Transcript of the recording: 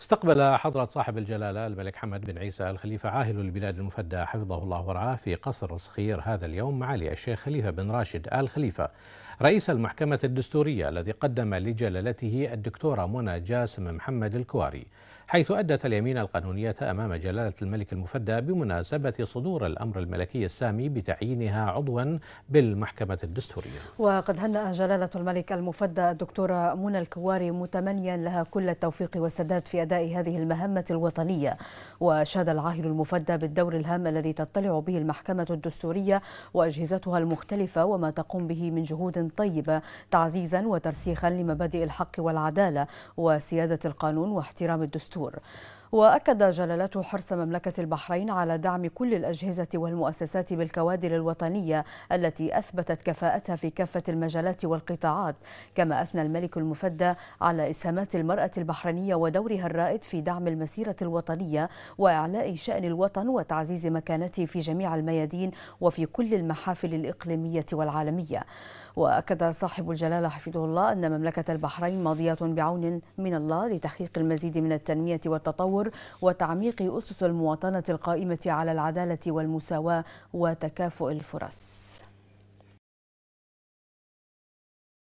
استقبل حضرة صاحب الجلالة الملك حمد بن عيسى الخليفة عاهل البلاد المفدى حفظه الله ورعاه في قصر صخير هذا اليوم معالي الشيخ خليفة بن راشد آل خليفة رئيس المحكمة الدستورية الذي قدم لجلالته الدكتورة منى جاسم محمد الكواري حيث أدت اليمين القانونية أمام جلالة الملك المفدى بمناسبة صدور الأمر الملكي السامي بتعيينها عضوا بالمحكمة الدستورية وقد هنأ جلالة الملك المفدى الدكتورة منى الكواري متمنيا لها كل التوفيق والسداد في أداء هذه المهمة الوطنية وأشاد العاهل المفدى بالدور الهام الذي تطلع به المحكمة الدستورية وأجهزتها المختلفة وما تقوم به من جهود طيبة تعزيزا وترسيخا لمبادئ الحق والعدالة وسيادة القانون واحترام الدستور أشهر وأكد جلالته حرص مملكة البحرين على دعم كل الأجهزة والمؤسسات بالكوادر الوطنية التي أثبتت كفاءتها في كافة المجالات والقطاعات كما أثنى الملك المفدى على إسهامات المرأة البحرينية ودورها الرائد في دعم المسيرة الوطنية وإعلاء شأن الوطن وتعزيز مكانته في جميع الميادين وفي كل المحافل الإقليمية والعالمية وأكد صاحب الجلالة حفظه الله أن مملكة البحرين ماضية بعون من الله لتحقيق المزيد من التنمية والتطور التطور وتعميق أسس المواطنة القائمة على العدالة والمساواة وتكافؤ الفرص